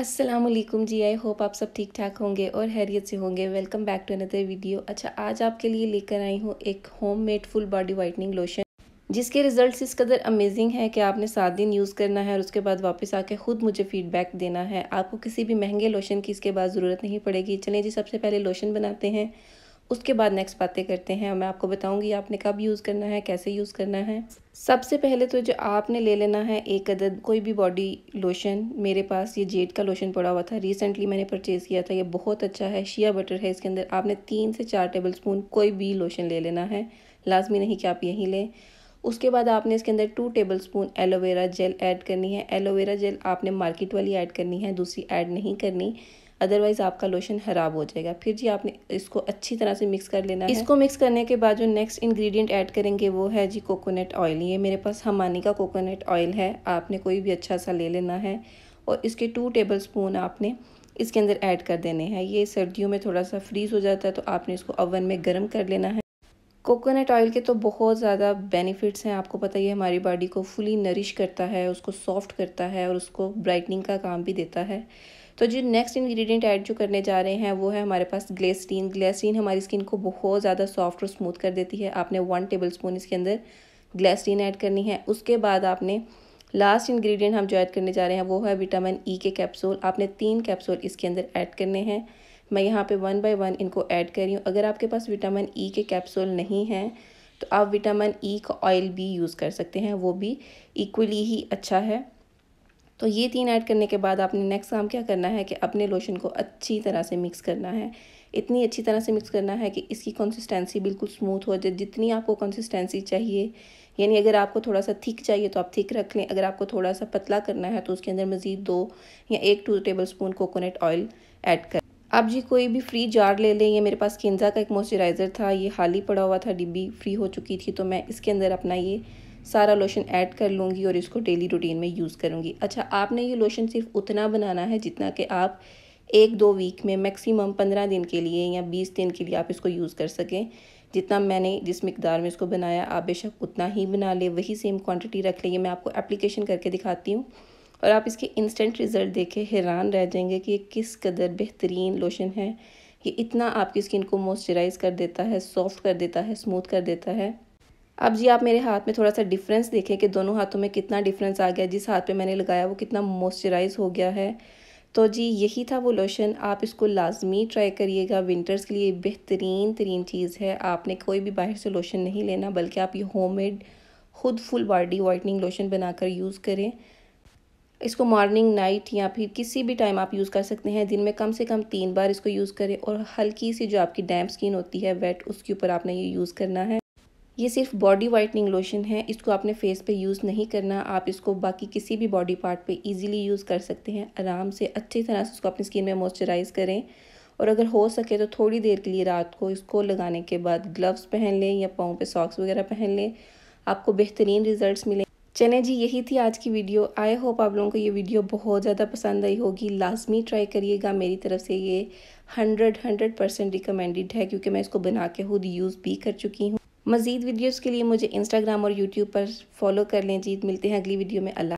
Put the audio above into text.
Aslam ji I hope आप सब ठीक ठाक होंगे और हैरियत से होंगे welcome back to another video अच्छा आज आपके लिए लेकर आई हूँ एक home made full body whitening lotion जिसके रिजल्ट्स इस कदर अमेजिंग है कि आपने सात दिन यूज़ करना है और उसके बाद वापस आके ख़ुद मुझे फीडबैक देना है आपको किसी भी महंगे लोशन की इसके बाद ज़रूरत नहीं पड़ेगी चलें जी सबसे पहले लोशन बनाते हैं उसके बाद नेक्स्ट बातें करते हैं मैं आपको बताऊंगी आपने कब यूज़ करना है कैसे यूज़ करना है सबसे पहले तो जो आपने ले लेना है एक अदद कोई भी बॉडी लोशन मेरे पास ये जेड का लोशन पड़ा हुआ था रिसेंटली मैंने परचेज़ किया था ये बहुत अच्छा है शिया बटर है इसके अंदर आपने तीन से चार टेबल स्पून कोई भी लोशन ले लेना है लाजमी नहीं कि आप यहीं लें उसके बाद आपने इसके अंदर two tablespoon aloe vera gel add करनी है एलोवेरा जेल आपने मार्केट वाली ऐड करनी है दूसरी ऐड नहीं करनी अदरवाइज़ आपका लोशन ख़राब हो जाएगा फिर जी आपने इसको अच्छी तरह से मिक्स कर लेना है इसको मिक्स करने के बाद जो नेक्स्ट इंग्रेडिएंट ऐड करेंगे वो है जी कोकोनट ऑयल ये मेरे पास हमानी का कोकोनट ऑयल है आपने कोई भी अच्छा सा ले लेना है और इसके टू टेबल स्पून आपने इसके अंदर ऐड कर देने हैं ये सर्दियों में थोड़ा सा फ्रीज़ हो जाता है तो आपने इसको ओवन में गर्म कर लेना है कोकोनट ऑयल के तो बहुत ज़्यादा बेनिफिट्स हैं आपको पता ही है हमारी बॉडी को फुली नरिश करता है उसको सॉफ्ट करता है और उसको ब्राइटनिंग का काम भी देता है तो जो नेक्स्ट इंग्रेडिएंट ऐड जो करने जा रहे हैं वो है हमारे पास ग्लेसरीन ग्लेसरीन हमारी स्किन को बहुत ज़्यादा सॉफ्ट और स्मूथ कर देती है आपने वन टेबल स्पून इसके अंदर ग्लेसरीन ऐड करनी है उसके बाद आपने लास्ट इंग्रेडिएंट हम जो ऐड करने जा रहे हैं वो है विटामिन ई e के कैप्सूल आपने तीन कैप्सूल इसके अंदर ऐड करने हैं मैं यहाँ पर वन बाई वन इनको ऐड कर रही हूँ अगर आपके पास विटामिन ई e के कैप्सूल नहीं हैं तो आप विटामिन ई e का ऑयल भी यूज़ कर सकते हैं वो भी इक्वली ही अच्छा है तो ये तीन ऐड करने के बाद आपने नेक्स्ट काम क्या करना है कि अपने लोशन को अच्छी तरह से मिक्स करना है इतनी अच्छी तरह से मिक्स करना है कि इसकी कंसिस्टेंसी बिल्कुल स्मूथ हो जाए जितनी आपको कंसिस्टेंसी चाहिए यानी अगर आपको थोड़ा सा थिक चाहिए तो आप थिक रख लें अगर आपको थोड़ा सा पतला करना है तो उसके अंदर मज़ीद दो या एक two tablespoon coconut oil add कर आप जी कोई भी फ्री जार ले लें ये मेरे पास केंजा का एक मॉइस्चराइज़र था ये हाल ही पड़ा हुआ था डिब्बी फ्री हो चुकी थी तो मैं इसके अंदर अपना ये सारा लोशन ऐड कर लूँगी और इसको डेली रूटीन में यूज़ करूँगी अच्छा आपने ये लोशन सिर्फ उतना बनाना है जितना कि आप एक दो वीक में मैक्सिमम पंद्रह दिन के लिए या बीस दिन के लिए आप इसको यूज़ कर सकें जितना मैंने जिस मकदार में इसको बनाया आप बेशक उतना ही बना लें वही सेम क्वांटिटी रख लें मैं आपको एप्लीकेशन करके दिखाती हूँ और आप इसके इंस्टेंट रिज़ल्ट देखे हैरान रह जाएंगे कि ये किस कदर बेहतरीन लोशन है ये इतना आपकी स्किन को मॉइस्चराइज़ कर देता है सॉफ्ट कर देता है स्मूथ कर देता है अब जी आप मेरे हाथ में थोड़ा सा डिफरेंस देखें कि दोनों हाथों में कितना डिफरेंस आ गया जिस हाथ पे मैंने लगाया वो कितना मॉइस्चराइज हो गया है तो जी यही था वो लोशन आप इसको लाजमी ट्राई करिएगा विंटर्स के लिए बेहतरीन तरीन चीज़ है आपने कोई भी बाहर से लोशन नहीं लेना बल्कि आप ये मेड खुद फुल बॉडी वाइटनिंग लोशन बनाकर यूज़ करें इसको मॉर्निंग नाइट या फिर किसी भी टाइम आप यूज़ कर सकते हैं दिन में कम से कम तीन बार इसको यूज़ करें और हल्की सी जो आपकी डैम्प स्किन होती है वेट उसके ऊपर आपने ये यूज़ करना है ये सिर्फ बॉडी वाइटनिंग लोशन है इसको आपने फेस पे यूज़ नहीं करना आप इसको बाकी किसी भी बॉडी पार्ट पे इजीली यूज़ कर सकते हैं आराम से अच्छी तरह से उसको अपनी स्किन में मॉइस्चराइज़ करें और अगर हो सके तो थोड़ी देर के लिए रात को इसको लगाने के बाद ग्लव्स पहन लें या पाँव पे सॉक्स वगैरह पहन लें आपको बेहतरीन रिजल्ट मिलें चले जी यही थी आज की वीडियो आई होप आप लोगों को ये वीडियो बहुत ज़्यादा पसंद आई होगी लाजमी ट्राई करिएगा मेरी तरफ से ये हंड्रेड हंड्रेड परसेंट रिकमेंडेड है क्योंकि मैं इसको बना के खुद यूज़ भी कर चुकी हूँ मज़ीद वीडियोज़ के लिए मुझे इंस्टाग्राम और यूट्यूब पर फॉलो कर लें जीत मिलते हैं अगली वीडियो में अल्लाह